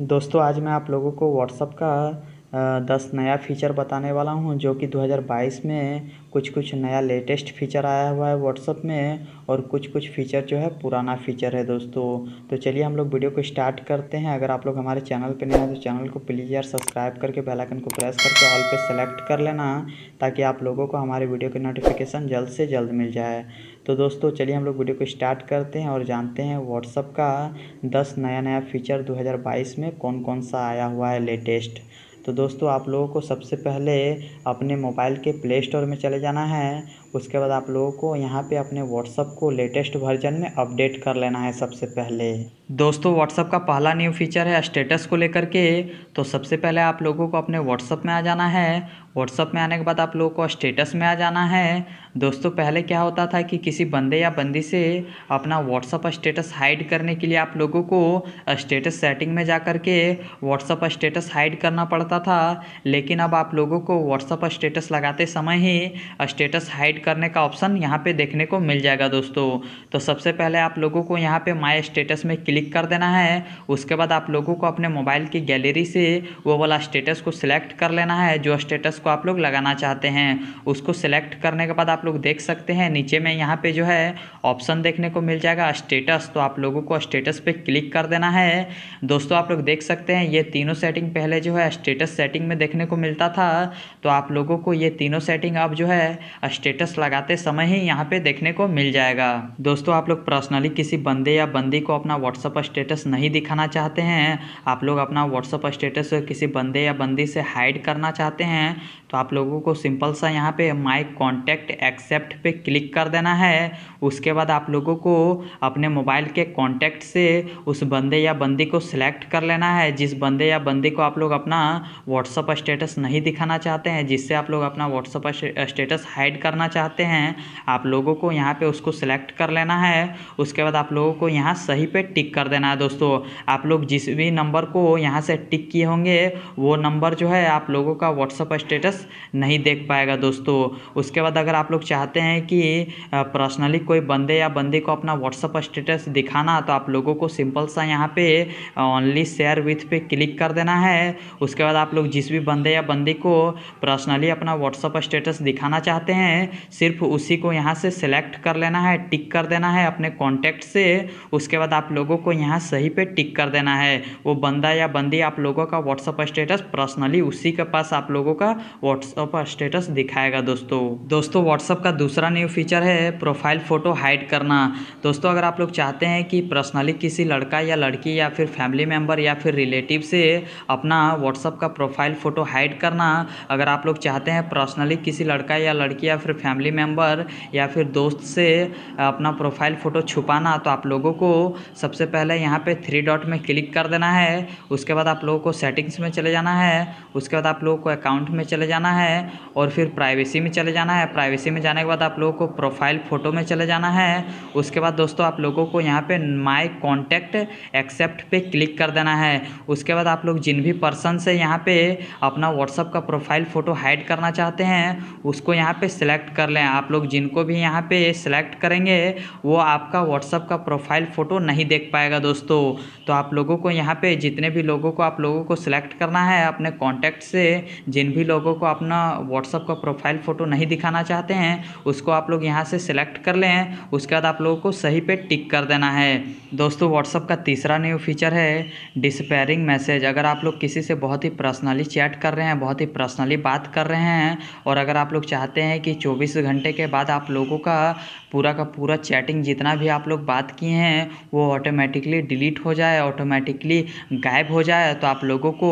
दोस्तों आज मैं आप लोगों को व्हाट्सअप का दस नया फीचर बताने वाला हूँ जो कि 2022 में कुछ कुछ नया लेटेस्ट फीचर आया हुआ है व्हाट्सअप में और कुछ कुछ फीचर जो है पुराना फीचर है दोस्तों तो चलिए हम लोग वीडियो को स्टार्ट करते हैं अगर आप लोग हमारे चैनल पर नहीं हैं तो चैनल को प्लीज़ यार सब्सक्राइब करके बेल आइकन को प्रेस करके ऑल पे सेलेक्ट कर लेना ताकि आप लोगों को हमारे वीडियो की नोटिफिकेशन जल्द से जल्द मिल जाए तो दोस्तों चलिए हम लोग वीडियो को स्टार्ट करते हैं और जानते हैं व्हाट्सअप का दस नया नया फीचर बाईस में कौन कौन सा आया हुआ है लेटेस्ट तो दोस्तों आप लोगों को सबसे पहले अपने मोबाइल के प्ले स्टोर में चले जाना है उसके बाद आप लोगों को यहाँ पे अपने व्हाट्सअप को लेटेस्ट वर्जन में अपडेट कर लेना है सबसे पहले दोस्तों व्हाट्सअप का पहला न्यू फीचर है स्टेटस को लेकर के तो सबसे पहले आप लोगों को अपने व्हाट्सअप में आ जाना है व्हाट्सअप में आने के बाद आप लोगों को स्टेटस में आ जाना है दोस्तों पहले क्या होता था कि किसी बंदे या बंदी से अपना व्हाट्सअप स्टेटस हाइड करने के लिए आप लोगों को स्टेटस सेटिंग में जा कर के व्हाट्सअप स्टेटस हाइड करना पड़ता था लेकिन अब आप लोगों को व्हाट्सअप स्टेटस लगाते समय ही स्टेटस हाइड करने का ऑप्शन यहाँ पे देखने को मिल जाएगा दोस्तों तो सबसे पहले आप लोगों को यहाँ पे माई स्टेटस में क्लिक कर देना है उसके बाद आप लोगों को अपने मोबाइल की गैलरी से वो वाला स्टेटस को सिलेक्ट कर लेना है जो स्टेटस को आप लोग लगाना चाहते हैं उसको सिलेक्ट करने के बाद आप लोग देख सकते हैं नीचे में यहाँ पर जो है ऑप्शन देखने को मिल जाएगा स्टेटस तो आप लोगों को स्टेटस पे क्लिक कर देना है दोस्तों आप लोग देख सकते हैं ये तीनों सेटिंग पहले जो है स्टेटस सेटिंग में देखने को मिलता था तो आप लोगों को ये तीनों सेटिंग अब जो है स्टेटस लगाते समय ही यहाँ पे देखने को मिल जाएगा दोस्तों आप लोग पर्सनली किसी बंदे या बंदी को अपना व्हाट्सअप स्टेटस नहीं दिखाना चाहते हैं आप लोग अपना व्हाट्सअप स्टेटस किसी बंदे या बंदी से हाइड करना चाहते हैं तो आप लोगों को सिंपल सा यहाँ पे माई कॉन्टैक्ट एक्सेप्ट पे क्लिक कर देना है उसके बाद आप लोगों को अपने मोबाइल के कॉन्टैक्ट से उस बंदे या बंदी को सिलेक्ट कर लेना है जिस बंदे या बंदी को आप लोग अपना व्हाट्सअप स्टेटस नहीं दिखाना चाहते हैं जिससे आप लोग अपना व्हाट्सअप स्टेटस हाइड करना चाहते चाहते हैं आप लोगों को यहाँ पे उसको सिलेक्ट कर लेना है उसके बाद आप लोगों को यहाँ सही पे टिक कर देना है दोस्तों आप लोग जिस भी नंबर को यहाँ से टिक किए होंगे वो नंबर जो है आप लोगों का व्हाट्सअप स्टेटस नहीं देख पाएगा दोस्तों उसके बाद अगर आप लोग चाहते हैं कि पर्सनली कोई बंदे या बंदी को अपना व्हाट्सअप स्टेटस दिखाना तो आप लोगों को सिंपल सा यहाँ पे ओनली शेयर विथ पे क्लिक कर देना है उसके बाद आप लोग जिस भी बंदे या बंदी को पर्सनली अपना व्हाट्सअप स्टेटस दिखाना चाहते हैं सिर्फ उसी को यहाँ से सेलेक्ट कर लेना है टिक कर देना है अपने कॉन्टैक्ट से उसके बाद आप लोगों को यहाँ सही पे टिक कर देना है वो बंदा या बंदी आप लोगों का व्हाट्सअप स्टेटस पर्सनली उसी के पास आप लोगों का व्हाट्सअप स्टेटस दिखाएगा दोस्तों दोस्तों व्हाट्सअप का दूसरा न्यू फीचर है प्रोफाइल फ़ोटो हाइड करना दोस्तों अगर आप लोग चाहते हैं कि पर्सनली किसी लड़का या लड़की या फिर फैमिली मेम्बर या फिर रिलेटिव से अपना व्हाट्सअप का प्रोफाइल फ़ोटो हाइड करना अगर आप लोग चाहते हैं पर्सनली किसी लड़का या लड़की या फिर फैमिली फैमिली मेम्बर या फिर दोस्त से अपना प्रोफाइल फ़ोटो छुपाना तो आप लोगों को सबसे पहले यहाँ पे थ्री डॉट में क्लिक कर देना है उसके बाद आप लोगों को सेटिंग्स में चले जाना है उसके बाद आप लोगों को अकाउंट में चले जाना है और फिर प्राइवेसी में चले जाना है प्राइवेसी में जाने के बाद आप लोगों को प्रोफाइल फ़ोटो में चले जाना है उसके बाद दोस्तों आप लोगों को यहाँ पर माई कॉन्टैक्ट एक्सेप्ट पे क्लिक कर देना है उसके बाद आप लोग जिन भी पर्सन से यहाँ पे अपना व्हाट्सअप का प्रोफाइल फ़ोटो हाइड करना चाहते हैं उसको यहाँ पे सिलेक्ट कर कर लें आप लोग जिनको भी यहाँ पे सेलेक्ट करेंगे वो आपका व्हाट्सअप का प्रोफाइल फ़ोटो नहीं देख पाएगा दोस्तों तो आप लोगों को यहाँ पे जितने भी लोगों को आप लोगों को सिलेक्ट करना है अपने कॉन्टैक्ट से जिन भी लोगों को अपना व्हाट्सअप का प्रोफाइल फ़ोटो नहीं दिखाना चाहते हैं उसको आप लोग यहाँ से सिलेक्ट कर लें उसके बाद आप लोगों को सही पे टिक कर देना है दोस्तों व्हाट्सअप का तीसरा न्यू फीचर है डिस्पेयरिंग मैसेज अगर आप लोग किसी से बहुत ही पर्सनली चैट कर रहे हैं बहुत ही पर्सनली बात कर रहे हैं और अगर आप लोग चाहते हैं कि चौबीस घंटे के बाद आप लोगों का पूरा का पूरा चैटिंग जितना भी आप लोग बात किए हैं वो ऑटोमेटिकली डिलीट हो जाए ऑटोमेटिकली गायब हो जाए तो आप लोगों को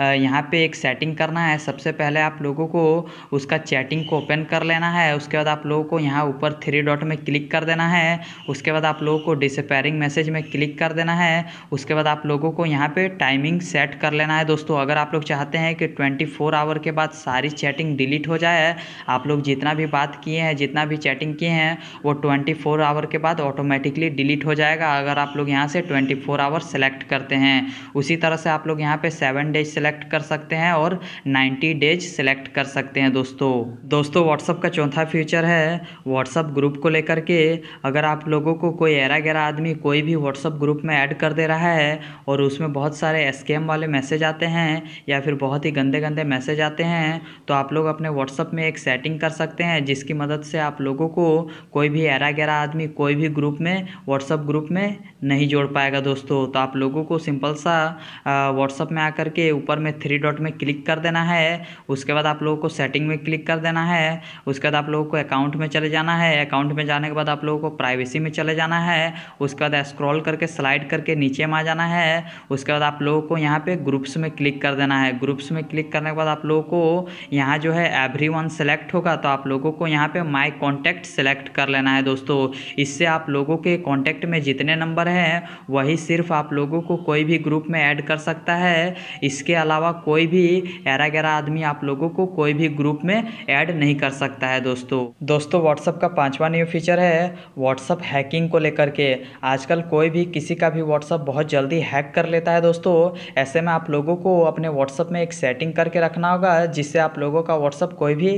यहाँ पे एक सेटिंग करना है सबसे पहले आप लोगों को उसका चैटिंग को ओपन कर लेना है उसके बाद आप लोगों को यहाँ ऊपर थ्री डॉट में क्लिक कर देना है उसके बाद आप लोगों को डिसपेयरिंग मैसेज में क्लिक कर देना है उसके बाद आप लोगों को यहाँ पर टाइमिंग सेट कर लेना है दोस्तों अगर आप लोग चाहते हैं कि ट्वेंटी फोर आवर के बाद सारी चैटिंग डिलीट हो जाए आप लोग जितना भी बात किए हैं जितना भी चैटिंग किए हैं वो 24 आवर के बाद ऑटोमेटिकली डिलीट हो जाएगा अगर आप लोग यहाँ से 24 आवर सेलेक्ट करते हैं उसी तरह से आप लोग यहाँ पे सेवन डेज सेलेक्ट कर सकते हैं और 90 डेज सेलेक्ट कर सकते हैं दोस्तों दोस्तों व्हाट्सअप का चौथा फीचर है व्हाट्सअप ग्रुप को लेकर के अगर आप लोगों को कोई एरा गेरा आदमी कोई भी व्हाट्सअप ग्रुप में ऐड कर दे रहा है और उसमें बहुत सारे स्केम वाले मैसेज आते हैं या फिर बहुत ही गंदे गंदे मैसेज आते हैं तो आप लोग अपने व्हाट्सअप में एक सेटिंग कर सकते हैं जिसकी मदद से आप लोगों को कोई भी एरा गैरा आदमी कोई भी ग्रुप में व्हाट्सअप ग्रुप में नहीं जोड़ पाएगा दोस्तों तो आप लोगों को सिंपल सा व्हाट्सअप में आकर के ऊपर में थ्री डॉट में क्लिक कर देना है उसके बाद आप लोगों को सेटिंग में क्लिक कर देना है उसके बाद आप लोगों को अकाउंट में चले जाना है अकाउंट में जाने के बाद आप लोगों को प्राइवेसी में चले जाना है उसके बाद स्क्रॉल करके स्लाइड करके नीचे में आ जाना है उसके बाद आप लोगों को यहाँ पे ग्रुप्स में क्लिक कर देना है ग्रुप्स में क्लिक करने के बाद आप लोगों को यहाँ जो है एवरी वन सेलेक्ट होगा तो आप लोगों को यहाँ पे माई कॉन्टैक्ट सेलेक्ट कर लेना करना है दोस्तों इससे आप लोगों के कॉन्टैक्ट में जितने नंबर हैं वही सिर्फ आप लोगों को कोई भी ग्रुप में ऐड कर सकता है इसके अलावा कोई भी ग्यारह ग्यारह आदमी आप लोगों को कोई भी ग्रुप में ऐड नहीं कर सकता है दोस्तों दोस्तों व्हाट्सअप का पाँचवा न्यू फीचर है व्हाट्सअप हैकिंग को लेकर के आजकल कोई भी किसी का भी व्हाट्सअप बहुत जल्दी हैक कर लेता है दोस्तों ऐसे में आप लोगों को अपने व्हाट्सअप में एक सेटिंग करके रखना होगा जिससे आप लोगों का व्हाट्सअप कोई भी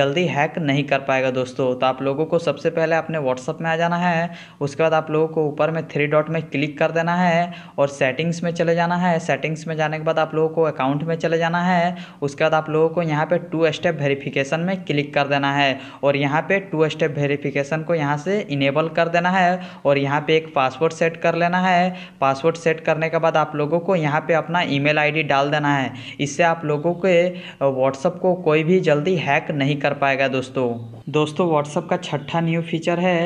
जल्दी हैक नहीं कर पाएगा दोस्तों तो आप लोगों को सबसे पहले आपने व्हाट्सअप में आ जाना है उसके बाद आप लोगों को ऊपर में थ्री डॉट में क्लिक कर देना है और सेटिंग्स में चले जाना है सेटिंग्स में जाने के बाद आप लोगों को अकाउंट में चले जाना है उसके बाद आप लोगों को यहाँ पर टू स्टेप वेरीफिकेशन में क्लिक कर देना है और यहाँ पर टू स्टेप वेरीफिकेशन को यहाँ से इनेबल कर देना है और यहाँ पर एक पासवर्ड सेट कर लेना है पासवर्ड सेट करने के बाद आप लोगों को यहाँ पर अपना ईमेल मेल डाल देना है इससे आप लोगों के व्हाट्सअप को कोई भी जल्दी हैक नहीं कर पाएगा दोस्तों दोस्तों व्हाट्सअप का छठा न्यू फीचर है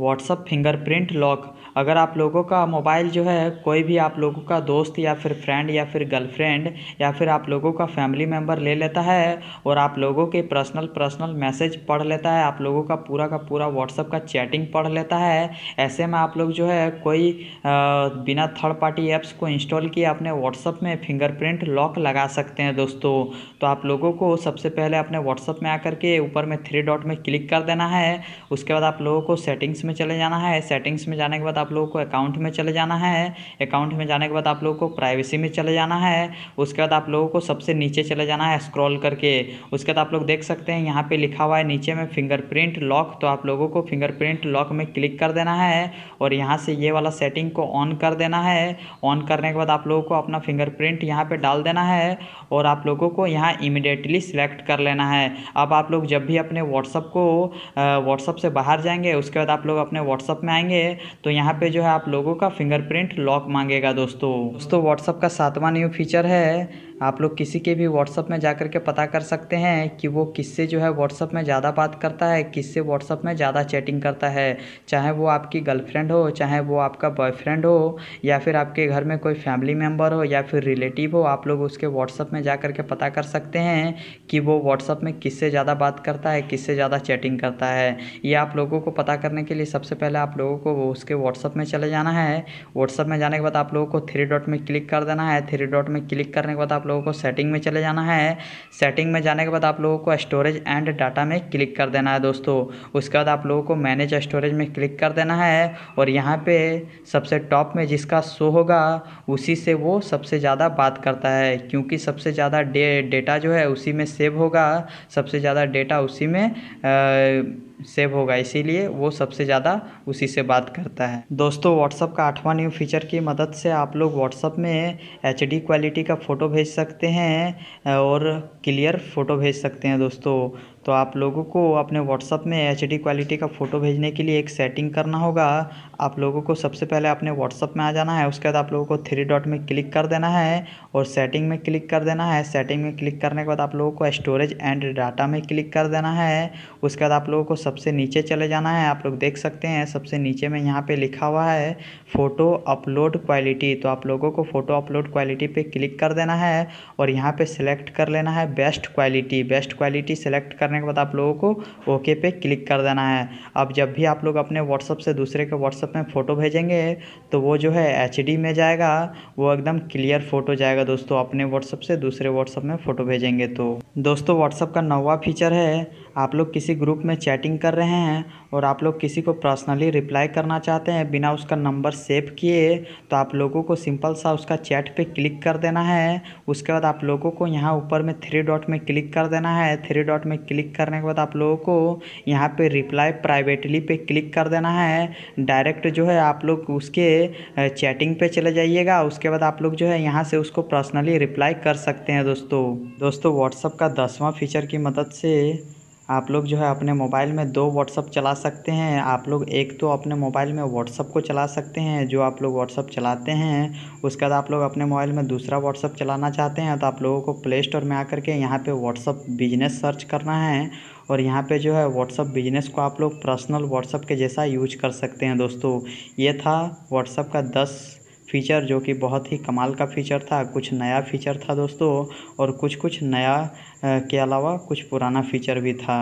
व्हाट्सअप फिंगरप्रिंट लॉक अगर आप लोगों का मोबाइल जो है कोई भी आप लोगों का दोस्त या फिर फ्रेंड या फिर गर्लफ्रेंड या फिर आप लोगों का फैमिली मेम्बर ले लेता है और आप लोगों के पर्सनल पर्सनल मैसेज पढ़ लेता है आप लोगों का पूरा का पूरा व्हाट्सअप का चैटिंग पढ़ लेता है ऐसे में आप लोग जो है कोई आ, बिना थर्ड पार्टी ऐप्स को इंस्टॉल किए अपने व्हाट्सअप में फिंगरप्रिंट लॉक लगा सकते हैं दोस्तों तो आप लोगों को सबसे पहले अपने व्हाट्सअप में आकर के ऊपर में थ्री डॉट में क्लिक कर देना है उसके बाद आप लोगों को सेटिंग्स में चले जाना है सेटिंग्स में जाने के बाद आप लोगों को अकाउंट में चले जाना है अकाउंट में जाने के बाद आप लोगों को प्राइवेसी में चले जाना है उसके बाद आप लोगों को सबसे नीचे चले जाना है स्क्रॉल करके उसके बाद आप लोग देख सकते हैं यहाँ पर लिखा हुआ है नीचे में फिंगरप्रिंट लॉक तो आप लोगों को फिंगरप्रिंट लॉक में क्लिक कर देना है और यहाँ से ये वाला सेटिंग को ऑन कर देना है ऑन करने के बाद आप लोगों को अपना फिंगरप्रिंट यहाँ पर डाल देना है और आप लोगों को यहाँ इमिडिएटली सिलेक्ट कर लेना है अब आप लोग जब भी अपने व्हाट्सअप को व्हाट्सअप से बाहर बाहर जाएंगे उसके बाद आप लोग अपने व्हाट्सअप में आएंगे तो यहाँ पे जो है आप लोगों का फिंगरप्रिंट लॉक मांगेगा दोस्तों दोस्तों व्हाट्सअप का सातवां न्यू फीचर है आप लोग किसी के भी व्हाट्सअप में जा कर के पता कर सकते हैं कि वो किससे जो है व्हाट्सअप में ज़्यादा बात करता है किससे व्हाट्सअप में ज़्यादा चैटिंग करता है चाहे वो आपकी गर्लफ्रेंड हो चाहे वो आपका बॉयफ्रेंड हो या फिर आपके घर में कोई फैमिली मेम्बर हो या फिर रिलेटिव हो आप लोग उसके व्हाट्सअप में जा कर के पता कर सकते हैं कि वो व्हाट्सअप में किससे ज़्यादा बात करता है किससे ज़्यादा चैटिंग करता है ये आप लोगों को पता करने के लिए सबसे पहले आप लोगों को उसके व्हाट्सअप में चले जाना है व्हाट्सअप में जाने के बाद आप लोगों को थ्री डॉट में क्लिक कर देना है थ्री डॉट में क्लिक करने के बाद आप लोगों को सेटिंग में चले जाना है सेटिंग में जाने के बाद आप लोगों को स्टोरेज एंड डाटा में क्लिक कर देना है दोस्तों उसके बाद आप लोगों को मैनेज स्टोरेज में क्लिक कर देना है और यहाँ पे सबसे टॉप में जिसका शो होगा उसी से वो सबसे ज़्यादा बात करता है क्योंकि सबसे ज़्यादा डेटा जो है उसी में सेव होगा सबसे ज़्यादा डेटा उसी में आ, सेव होगा इसीलिए वो सबसे ज़्यादा उसी से बात करता है दोस्तों व्हाट्सअप का आठवां न्यू फीचर की मदद से आप लोग व्हाट्सअप में एच क्वालिटी का फ़ोटो भेज सकते हैं और क्लियर फ़ोटो भेज सकते हैं दोस्तों तो आप लोगों को अपने व्हाट्सअप में एच क्वालिटी का फ़ोटो भेजने के लिए एक सेटिंग करना होगा आप लोगों को सबसे पहले अपने व्हाट्सअप में आ जाना है उसके बाद आप लोगों को थ्री डॉट में क्लिक कर देना है और सेटिंग में क्लिक कर देना है सेटिंग में क्लिक करने के बाद आप लोगों को स्टोरेज एंड डाटा में क्लिक कर देना है उसके बाद आप लोगों को सबसे नीचे चले जाना है आप लोग देख सकते हैं सबसे नीचे में यहाँ पर लिखा हुआ है फ़ोटो अपलोड क्वालिटी तो आप लोगों को फ़ोटो अपलोड क्वालिटी पर क्लिक कर देना है और यहाँ पर सेलेक्ट कर लेना है best quality best quality select कर करने के बाद आप लोगों को ओके पे क्लिक कर देना है अब जब भी आप लोग अपने व्हाट्सअप से दूसरे के व्हाट्सअप में फ़ोटो भेजेंगे तो वो जो है एच में जाएगा वो एकदम क्लियर फ़ोटो जाएगा दोस्तों अपने व्हाट्सअप से दूसरे व्हाट्सअप में फ़ोटो भेजेंगे तो दोस्तों व्हाट्सअप का नवा फीचर है आप लोग किसी ग्रुप में चैटिंग कर रहे हैं और आप लोग किसी को पर्सनली रिप्लाई करना चाहते हैं बिना उसका नंबर सेव किए तो आप लोगों को सिंपल सा उसका चैट पे क्लिक कर देना है उसके बाद आप लोगों को यहाँ ऊपर में थ्री डॉट में क्लिक कर देना है थ्री डॉट में क्लिक करने के बाद आप लोगों को यहाँ पर रिप्लाई प्राइवेटली पे क्लिक कर देना है डायरेक्ट जो है आप लोग उसके चैटिंग पे चले जाइएगा उसके बाद आप लोग जो है यहाँ से उसको पर्सनली रिप्लाई कर सकते हैं दोस्तों दोस्तों व्हाट्सअप का दसवां फीचर की मदद से आप लोग जो है अपने मोबाइल में दो व्हाट्सअप चला सकते हैं आप लोग एक तो अपने मोबाइल में व्हाट्सअप को चला सकते हैं जो आप लोग व्हाट्सअप चलाते हैं उसके बाद आप लोग अपने मोबाइल में दूसरा व्हाट्सअप चलाना चाहते हैं तो आप लोगों को प्ले स्टोर में आकर के यहाँ पे व्हाट्सअप बिजनेस सर्च करना है और यहाँ पे जो है व्हाट्सअप बिजनेस को आप लोग पर्सनल व्हाट्सअप के जैसा यूज कर सकते हैं दोस्तों ये था व्हाट्सअप का दस फ़ीचर जो कि बहुत ही कमाल का फ़ीचर था कुछ नया फ़ीचर था दोस्तों और कुछ कुछ नया के अलावा कुछ पुराना फ़ीचर भी था